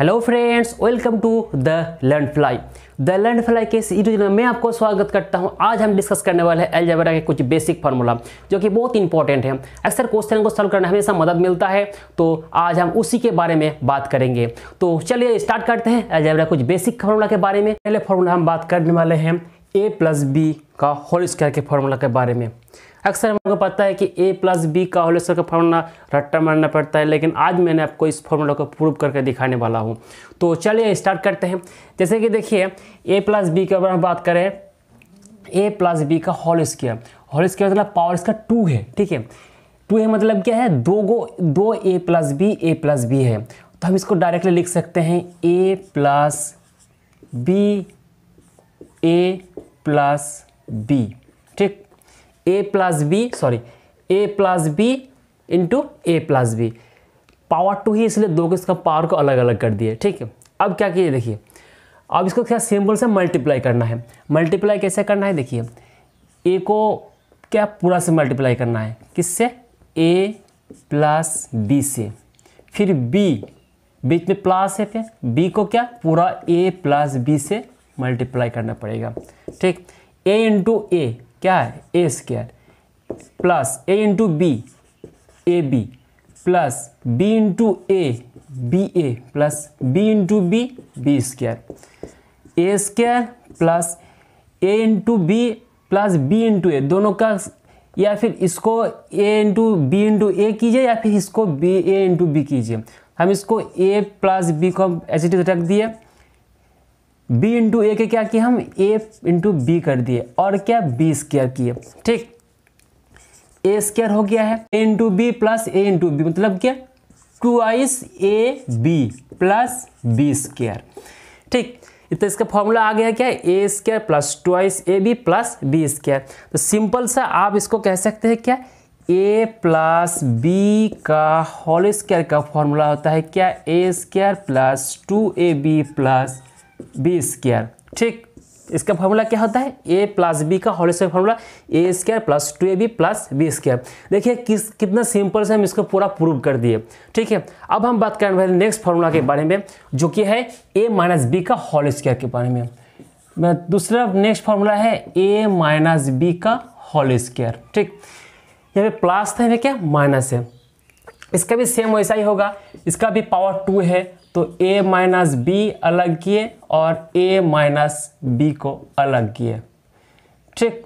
hello friends welcome to the learn fly the learn fly के इस में मैं आपको स्वागत करता हूं आज हम डिस्कस करने वाले हैं एलजेबरा के कुछ बेसिक फार्मूला जो कि बहुत इंपॉर्टेंट है अक्सर क्वेश्चन को सॉल्व करने हमेशा मदद मिलता है तो आज हम उसी के बारे में बात करेंगे तो चलिए स्टार्ट करते हैं एलजेबरा कुछ बेसिक फार्मूला के बारे में पहले फार्मूला हम बात करने वाले हैं ए प्लस बी का होल स्क्वायर के फार्मूला के बारे में अक्सर हम लोग को पता है कि ए प्लस बी का होल का फॉर्मूला रट्टा मारना पड़ता है लेकिन आज मैंने आपको इस फॉर्मूला को प्रूव करके दिखाने वाला हूँ तो चलिए स्टार्ट करते हैं जैसे कि देखिए ए प्लस बी के अगर हम बात करें ए प्लस बी का होल स्केयर होल स्केयर मतलब पावर इसका टू है ठीक है टू है मतलब क्या है दो गो दो A plus B A plus B है तो हम इसको डायरेक्टली लिख सकते हैं A plus B A plus B A plus B sorry A plus B into A plus B power two ही इसलिए दो के इसका पावर को अलग अलग कर दिए ठीक है अब क्या कीजिए देखिए अब इसको क्या सिंपल से मल्टीप्लाई करना है मल्टीप्लाई कैसे करना है देखिए ए को क्या पूरा से मल्टीप्लाई करना है किससे ए प्लस बी से फिर बी बीच में प्लस है फिर बी को क्या पूरा ए प्लस बी से मल्टीप्लाई करना पड़ेगा ठीक ए इंटू ए क्या है A square plus A into B A B plus B into A B A plus B into B B square A square plus A into B plus B into A दोनों का या फिर इसको A into B into A कीजिए या फिर इसको B A into B कीजिए हम इसको ए प्लस बी को एच रख दिए b इंटू ए के क्या किए हम a इंटू बी कर दिए और क्या b स्क्र किए ठीक ए स्क्र हो गया है A into B plus A into B मतलब क्या twice A B plus B square ठीक तो इसका फॉर्मूला आ गया क्या A square plus twice A B plus B square तो सिंपल सा आप इसको कह सकते हैं क्या ए प्लस बी का होल स्क्र का फॉर्मूला होता है क्या A square plus two A B plus B square ठीक इसका फॉर्मूला क्या होता है ए प्लस बी का whole square formula A square plus two A B plus B square देखिए किस कितना सिंपल से हम इसको पूरा प्रूव कर दिए ठीक है अब हम बात करें नेक्स्ट फॉर्मूला के बारे में जो कि है ए माइनस बी का होल स्क्वायर के बारे में दूसरा नेक्स्ट फॉर्मूला है ए माइनस बी का होल स्क्वायर ठीक यहाँ पे प्लस था क्या माइनस है इसका भी सेम वैसा ही होगा इसका भी पावर टू है तो a माइनस बी अलग किए और a माइनस बी को अलग किए ठीक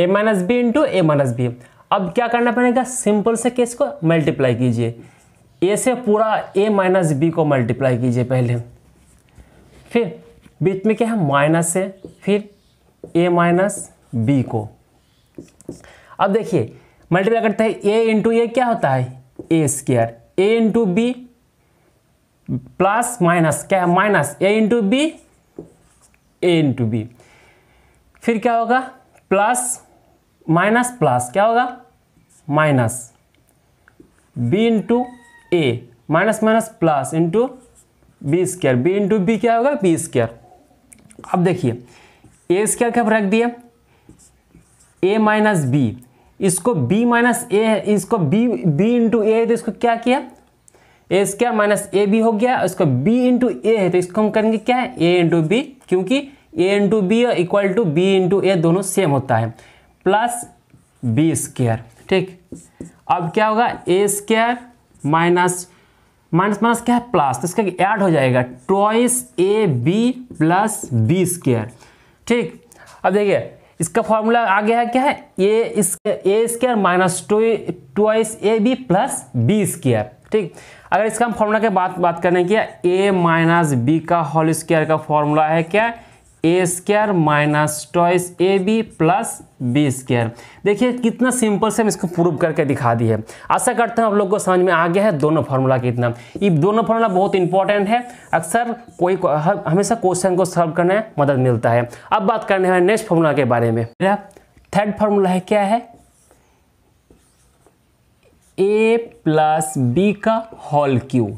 a minus B into A minus B अब क्या करना पड़ेगा सिंपल से केस को मल्टीप्लाई कीजिए ए से पूरा ए माइनस बी को मल्टीप्लाई कीजिए पहले फिर बीच में क्या है माइनस से फिर ए माइनस बी को अब देखिए मल्टीप्लाई करते हैं ए इंटू ए क्या होता है A square A into B plus minus क्या है minus A into B A into B फिर क्या होगा प्लस माइनस प्लस क्या होगा minus B into A minus minus plus into B square B into B क्या होगा बी स्क्र अब देखिए ए स्क्र क्या रख दिया ए माइनस बी इसको बी माइनस ए इसको बी बी इंटू ए तो इसको क्या किया A square minus A B हो गया इसका बी इंटू ए है तो इसको हम करेंगे क्या है ए इंटू बी क्योंकि A into B equal to B into A दोनों सेम होता है प्लस बी स्क्वेयर ठीक अब क्या होगा A square minus minus minus क्या है प्लस तो इसका ऐड हो जाएगा twice A B plus B square ठीक अब देखिए इसका फॉर्मूला गया है क्या है A square A square minus two twice A B plus B square ठीक अगर इसका हम फॉर्मूला के बात बात करें क्या ए माइनस बी का होल स्क्वायर का फॉर्मूला है क्या A square minus twice A B plus B square देखिए कितना सिंपल से हम इसको प्रूव करके दिखा दिए आशा करते हैं आप लोग को समझ में आ गया है दोनों फार्मूला कितना ये दोनों फार्मूला बहुत इंपॉर्टेंट है अक्सर कोई हमेशा क्वेश्चन को सॉल्व करने में मदद मिलता है अब बात करने हैं नेक्स्ट फार्मूला के बारे में थर्ड फार्मूला है क्या है ए प्लस बी का होल क्यू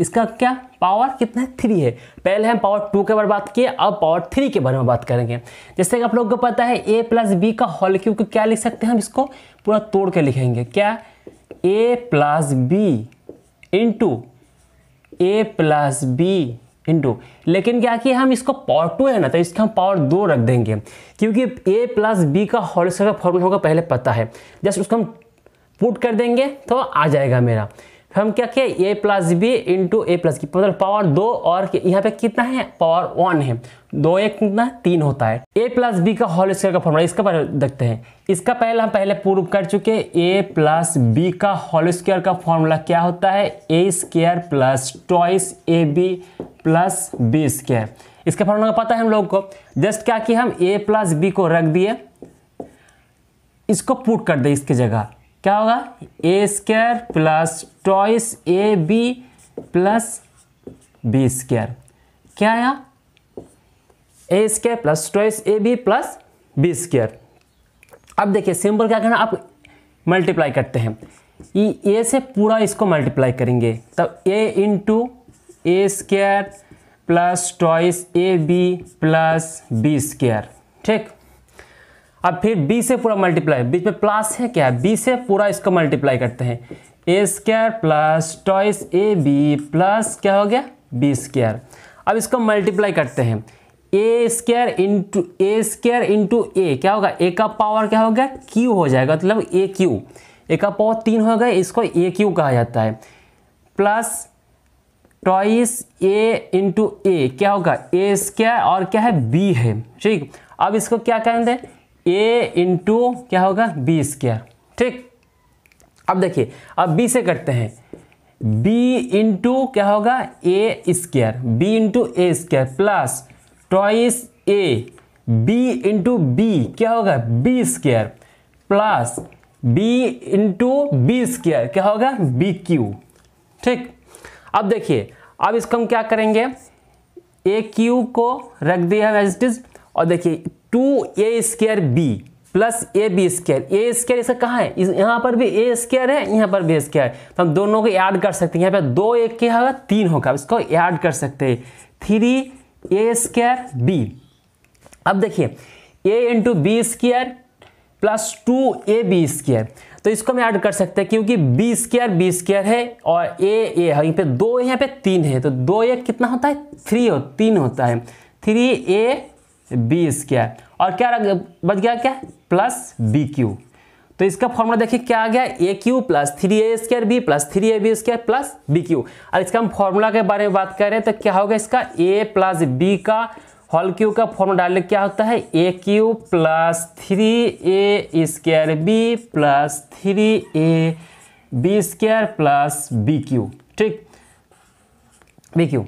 इसका क्या पावर कितना है थ्री है पहले हम पावर टू के बारे में बात किए अब पावर थ्री के बारे में बात करेंगे जैसे कि आप लोगों को पता है ए प्लस बी का होल क्यू को क्या लिख सकते हैं हम इसको पूरा तोड़ के लिखेंगे क्या A plus B into A plus B into लेकिन क्या कि हम इसको पावर टू है ना तो इसका हम पावर दो रख देंगे क्योंकि ए प्लस बी का होल स्क्वायर का फॉर्मूला होगा पहले पता है जस्ट उसको हम पुट कर देंगे तो आ जाएगा मेरा फिर हम क्या किया A plus B into A plus की मतलब पावर दो और यहाँ पे कितना है पावर वन है दो एक कितना तीन होता है ए प्लस बी का होल स्क्वायर का फॉर्मूला इसका पहले देखते हैं इसका पहले हम पहले प्रूव कर चुके ए प्लस बी का होल स्क्वायर का फॉर्मूला क्या होता है A square plus twice A B plus B square इसका फॉर्मूला पता है हम लोग को जस्ट क्या कि हम ए प्लस बी को रख दिए इसको पुट कर दे इसकी जगह क्या होगा A square plus twice A B plus B square क्या आया A square plus twice A B plus B square अब देखिए सिंपल क्या करना आप मल्टीप्लाई करते हैं ए से पूरा इसको मल्टीप्लाई करेंगे तब A into A square plus twice A B plus B square ठीक अब फिर बी से पूरा मल्टीप्लाई बीच में प्लस है क्या बी से पूरा इसको मल्टीप्लाई करते हैं A square plus twice A B plus क्या हो गया बी स्क्वायर अब इसको मल्टीप्लाई करते हैं A square into A square into A क्या होगा ए का पावर क्या गया क्यू हो जाएगा मतलब ए क्यू ए का पावर तीन हो गया इसको ए क्यू कहा जाता है plus twice A into A क्या होगा ए स्क्वायर और क्या है बी है ठीक अब इसको क्या कहें ए इंटू क्या होगा बी स्क्वेयर ठीक अब देखिए अब बी से करते हैं बी इंटू क्या होगा A square B into A square plus twice A B into B क्या होगा B square plus B into B square क्या होगा बी क्यू ठीक अब देखिए अब इसको हम क्या करेंगे ए क्यू को रख दिया है एज इट इज और देखिए two A square B plus A B square A square इसका कहाँ है इस यहाँ पर भी ए स्क्र है यहाँ पर भी स्क्र है तो हम दोनों को ऐड कर सकते हैं यहाँ पर दो एक क्या होगा तीन होगा इसको ऐड कर सकते हैं थ्री ए स्क्र बी अब देखिए A into B square plus two A B square तो इसको हम ऐड कर सकते हैं क्योंकि बी स्क्र बी स्क्र है और ए ए है यहाँ पे दो यहाँ पे तीन है तो दो एक कितना होता है थ्री हो तीन होता है थ्री ए बी स्क्वायर और क्या बच गया क्या प्लस बी क्यू तो इसका फॉर्मूला देखिए क्या आ गया A cube plus three A square B plus three A B square plus B cube और इसका हम फॉर्मूला के बारे में बात करें तो क्या होगा इसका ए प्लस बी का हॉल क्यू का फॉर्मूला डालने क्या होता है A cube plus three A square B plus three A B square plus B cube ठीक बी क्यू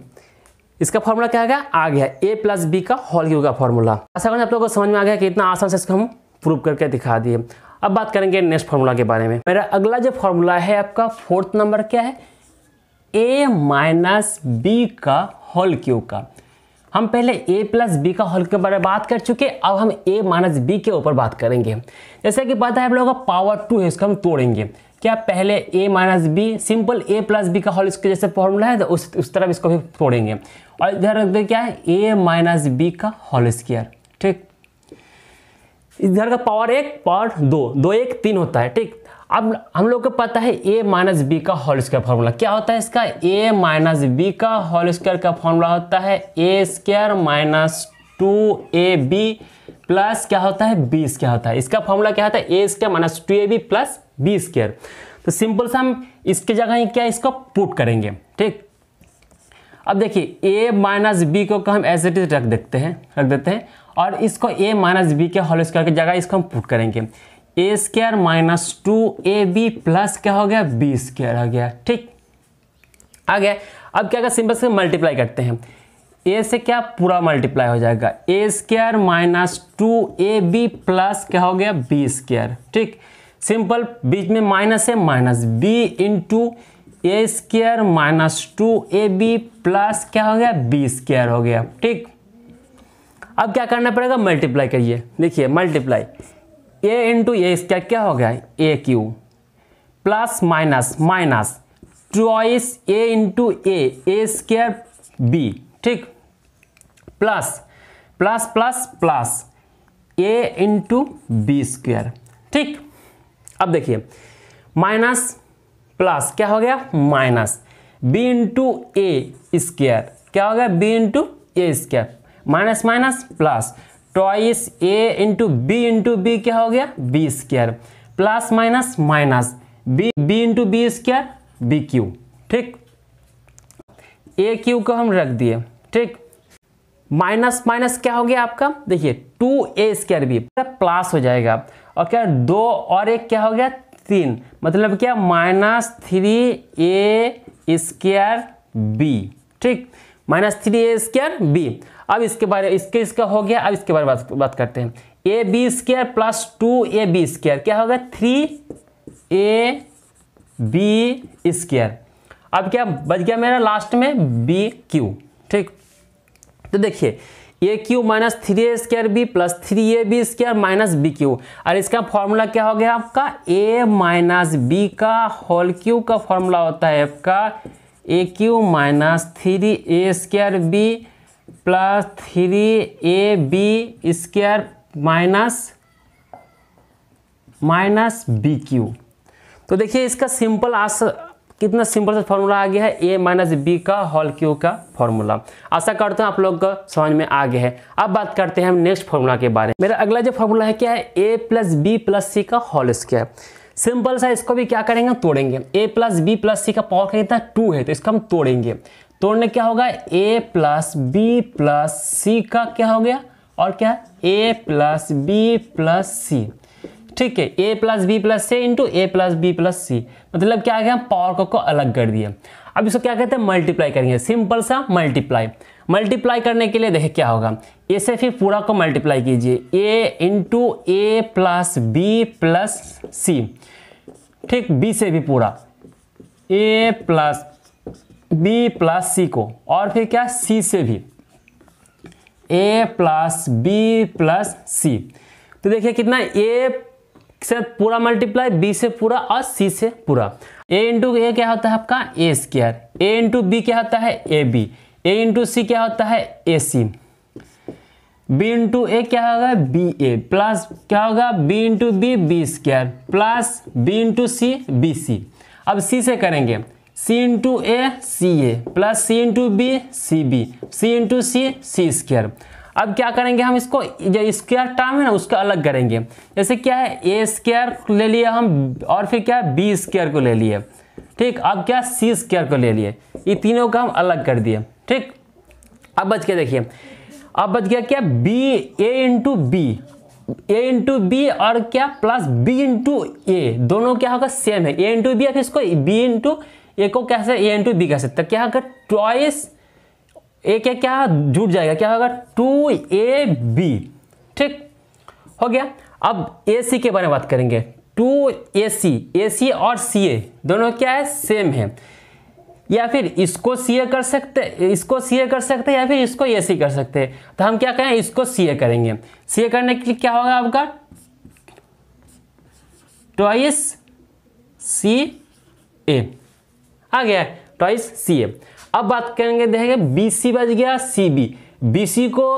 इसका फॉर्मूला क्या गया आ गया ए प्लस बी का हॉल क्यू का फॉर्मूला आशा करें आप लोगों को समझ में आ गया कि इतना आसान से इसको हम प्रूव करके दिखा दिए अब बात करेंगे नेक्स्ट फॉर्मूला के बारे में मेरा अगला जो फॉर्मूला है आपका फोर्थ नंबर क्या है ए माइनस बी का होल क्यू का हम पहले ए प्लस बी का होल के बारे में बात कर चुके अब हम ए माइनस बी के ऊपर बात करेंगे जैसे कि पता है आप लोगों का पावर टू है इसको हम तोड़ेंगे क्या पहले A minus B simple A plus B का होल इसके जैसे फॉर्मूला है तो उस उस तरफ इसको भी तोड़ेंगे और इधर रख दे क्या है ए माइनस बी का होल स्क्वायर ठीक इधर का पावर एक पावर दो दो एक तीन होता है ठीक अब हम लोग को पता है ए माइनस बी का होल स्क्वायर फॉर्मूला क्या होता है इसका ए माइनस बी का होल स्क्वायर का फॉर्मूला होता है A square minus two A B plus क्या होता है बी स्क्वायर होता है इसका फॉर्मूला क्या होता है A square minus two A B plus B square तो सिंपल से हम इसके जगह ही क्या इसको पुट करेंगे ठीक अब देखिए ए माइनस बी को हम एज इट इज रख देते हैं रख देते हैं और इसको ए माइनस बी के होल स्क्वायर की जगह इसको हम पुट करेंगे A square minus two A B plus क्या हो गया बी स्क्वायर हो गया ठीक आ गया अब क्या क्या सिंपल से मल्टीप्लाई करते हैं ए से क्या पूरा मल्टीप्लाई हो जाएगा A square minus two A B plus क्या हो गया बी स्क्वायर ठीक सिंपल बीच में माइनस है minus B into A square minus two A B plus क्या हो गया बी स्क्वायर हो गया ठीक अब क्या करना पड़ेगा मल्टीप्लाई करिए देखिए multiply A into A square क्या हो गया A cube plus minus minus twice A into A A square B ठीक plus plus plus plus A into B square ठीक अब देखिए माइनस प्लस क्या हो गया minus B into A square क्या हो गया B into A square minus minus plus twice A into B into B क्या हो गया B square plus minus minus B B into B square B cube ठीक ए क्यू को हम रख दिए ठीक माइनस माइनस क्या हो गया आपका देखिए two A square B plus हो जाएगा और क्या दो और एक क्या हो गया तीन मतलब क्या minus three A square B ठीक minus three A square B अब इसके बारे इसके इसका हो गया अब इसके बारे में बात, करते हैं A B square plus two A B square क्या होगा थ्री ए बी स्क्र अब क्या बच गया मेरा लास्ट में बी क्यू ठीक तो देखिए A cube minus three A square B plus three A B square minus B cube और इसका फॉर्मूला क्या हो गया आपका ए माइनस बी का होल क्यू का फॉर्मूला होता है आपका A cube minus three A square B plus three A B square minus minus B cube तो देखिए इसका सिंपल आस कितना सिंपल सा फॉर्मूला आ गया है ए माइनस बी का हॉल क्यू का फॉर्मूला आशा करता हूँ आप लोग को समझ में आ गया है अब बात करते हैं हम नेक्स्ट फॉर्मूला के बारे में मेरा अगला जो फॉर्मूला है क्या है A plus B plus C का हॉल स्क्वायर सिंपल सा इसको भी क्या करेंगे तोड़ेंगे A plus B plus C का पावर कितना टू है तो इसको हम तोड़ेंगे तोड़ने क्या होगा A plus B plus C का क्या हो गया और क्या A plus B plus C ठीक है A plus B plus C into A plus B plus C मतलब क्या गया पावर को, को अलग कर दिया अब इसको क्या कहते हैं मल्टीप्लाई करेंगे सिंपल सा मल्टीप्लाई मल्टीप्लाई करने के लिए देखिए क्या होगा ए से फिर पूरा को मल्टीप्लाई कीजिए A into A plus B plus C ठीक बी से भी पूरा A plus B plus C को और फिर क्या सी से भी A plus B plus C तो देखिए कितना ए से पूरा मल्टीप्लाई बी से पूरा और सी से पूरा ए इंटू ए क्या होता है आपका A square A into B क्या होता है ए बी ए इंटू सी क्या होता है ए सी बी इंटू ए क्या होगा बी ए प्लस क्या होगा B into B B square plus B into C B C अब सी से करेंगे C into A C A plus C into B C B C into C C square अब क्या करेंगे हम इसको जो स्क्वायर टर्म है ना उसको अलग करेंगे जैसे क्या है ए स्क्वायर ले लिए हम और फिर क्या है बी स्क्वायर को ले लिए ठीक अब क्या सी स्क्वायर को ले लिए ये तीनों का हम अलग कर दिए ठीक अब बच के देखिए अब बच गया क्या B A into B A into B और क्या प्लस बी इंटू ए दोनों क्या होगा सेम है ए इंटू बी फिर इसको बी इंटू ए को कैसे ए इंटू बी कैसे तो क्या होगा ट्वाइस ए क्या क्या जुट जाएगा क्या होगा टू ए बी ठीक हो गया अब ए सी के बारे में बात करेंगे टू ए सी ए सी और सी ए दोनों क्या है सेम है या फिर इसको सी ए कर सकते इसको सी ए कर सकते या फिर इसको ए सी कर सकते तो हम क्या कहें इसको सी ए करेंगे सी ए करने के लिए क्या होगा आपका ट्वाइस सी ए आ गया ट्वाइस सी ए अब बात करेंगे देखेंगे बी सी बज गया सी बी बी सी को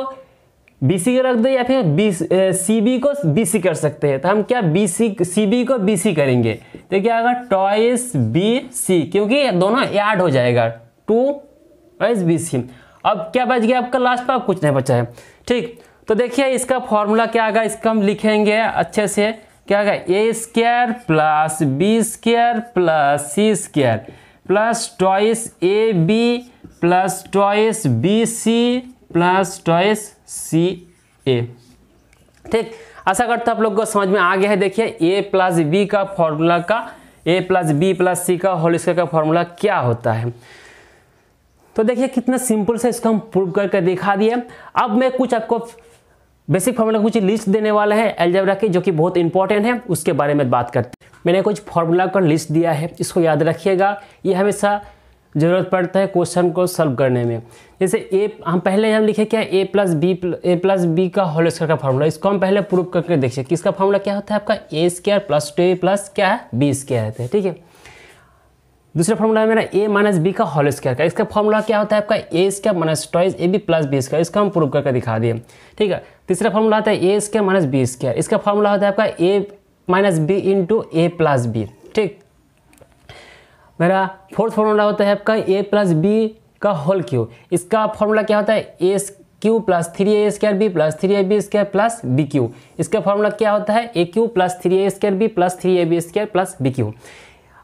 बी सी रख दो या फिर बी सी बी को बी सी कर सकते हैं तो हम क्या बी सी सी बी को बी सी करेंगे तो क्या होगा टॉइस बी सी क्योंकि दोनों ऐड हो जाएगा टू टॉइस बी सी अब क्या बच गया आपका लास्ट पर आप कुछ नहीं बचा है ठीक तो देखिए इसका फॉर्मूला क्या आएगा इसका हम लिखेंगे अच्छे से क्या होगा A square plus B square plus C square plus twice A B plus twice B C plus twice C A ठीक आशा करता आप लोग को समझ में आ गया है देखिए ए प्लस बी का फॉर्मूला का A plus B plus C का होल स्क्वायर का फॉर्मूला क्या होता है तो देखिए कितना सिंपल से इसको हम प्रूव करके दिखा दिए अब मैं कुछ आपको बेसिक फॉर्मूला कुछ लिस्ट देने वाला है एल्जेब्रा की जो कि बहुत इंपॉर्टेंट है उसके बारे में बात करते हैं मैंने कुछ फॉर्मूला का लिस्ट दिया है इसको याद रखिएगा ये हमेशा ज़रूरत पड़ता है क्वेश्चन को सॉल्व करने में जैसे ए हम पहले हम लिखे क्या A plus B A plus B का होल स्क्वायर का फार्मूला इसको हम पहले प्रूव करके देखिए किसका फार्मूला क्या होता है आपका A square plus two A plus क्या है बी स्क्वायर है ठीक है दूसरा फॉर्मूला है मेरा ए माइनस बी का होल स्क्वायर का इसका फॉर्मूला क्या होता है आपका A square minus twice A B plus B square इसका हम प्रूव करके दिखा दिए ठीक है तीसरा फॉर्मूला होता है A square minus B square इसका फॉर्मूला होता है आपका A minus B into A plus B ठीक मेरा फोर्थ फॉर्मूला होता है आपका ए प्लस बी का होल क्यू इसका फॉर्मूला क्या होता है A cube plus three A square B plus three A B square plus B cube इसका फॉर्मूला क्या होता है A cube plus three A square B plus three A B square plus B cube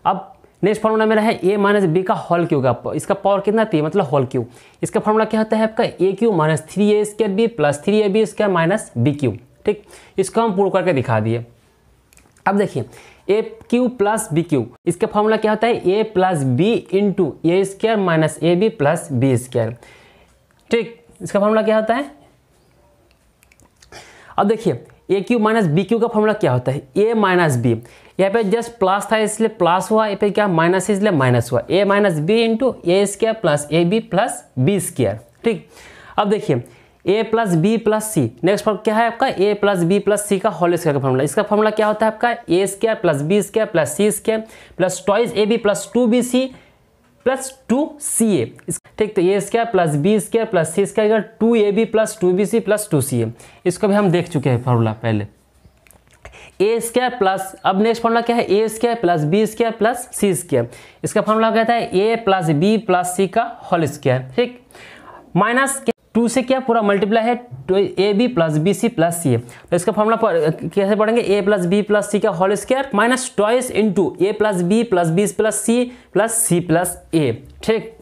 अब next formula मेरा है A minus B का whole cube का इसका पावर कितना थी मतलब होल क्यू इसका फॉर्मूला क्या होता है आपका A cube minus three A square B plus three A B square minus B cube ठीक इसको हम पूर्व करके दिखा दिए अब देखिए A cube plus B cube इसका फॉर्मूला क्या होता है A plus B into A square minus A B plus B square ठीक इसका फॉर्मूला क्या होता है अब देखिए A cube minus B cube का फॉर्मूला क्या होता है ए माइनस बी यहाँ पे जस्ट प्लस था इसलिए प्लस हुआ यहाँ पे क्या माइनस इसलिए माइनस हुआ A minus B into A square plus A B plus B square ठीक अब देखिए A plus B plus C next form क्या है आपका A plus B plus C का होल स्क्वायर का फॉर्मूला इसका फॉर्मूला क्या होता है आपका A square plus B square plus C square plus twice A B plus two B C plus two C A ठीक तो A square plus B square plus C square two A B plus two B C plus two C A इसको भी हम देख चुके हैं formula पहले A square plus अब नेक्स्ट फॉर्मूला क्या है A square plus B square plus C square इसका फॉर्मूला कहता है A plus B plus C का होल स्क्वायर ठीक माइनस टू से क्या पूरा मल्टीप्लाई है A B plus B C plus C तो इसका फॉर्मूला कैसे पढ़ेंगे A plus B plus C का whole square minus twice into A plus B plus B plus C plus C plus A ठीक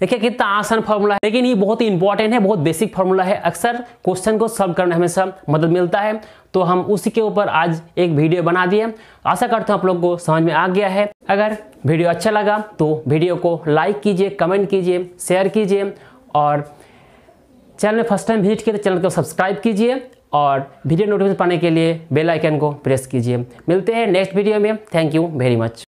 देखिए कितना आसान फॉर्मूला है लेकिन ये बहुत ही इंपॉर्टेंट है बहुत बेसिक फॉर्मूला है अक्सर क्वेश्चन को सॉल्व करने में हमेशा मदद मिलता है तो हम उसी के ऊपर आज एक वीडियो बना दिए आशा करता हूँ आप लोग को समझ में आ गया है अगर वीडियो अच्छा लगा तो वीडियो को लाइक कीजिए कमेंट कीजिए शेयर कीजिए और चैनल में फर्स्ट टाइम विजिट किए तो चैनल को सब्सक्राइब कीजिए और वीडियो नोटिफिकेशन पाने के लिए बेल आइकन को प्रेस कीजिए मिलते हैं नेक्स्ट वीडियो में थैंक यू वेरी मच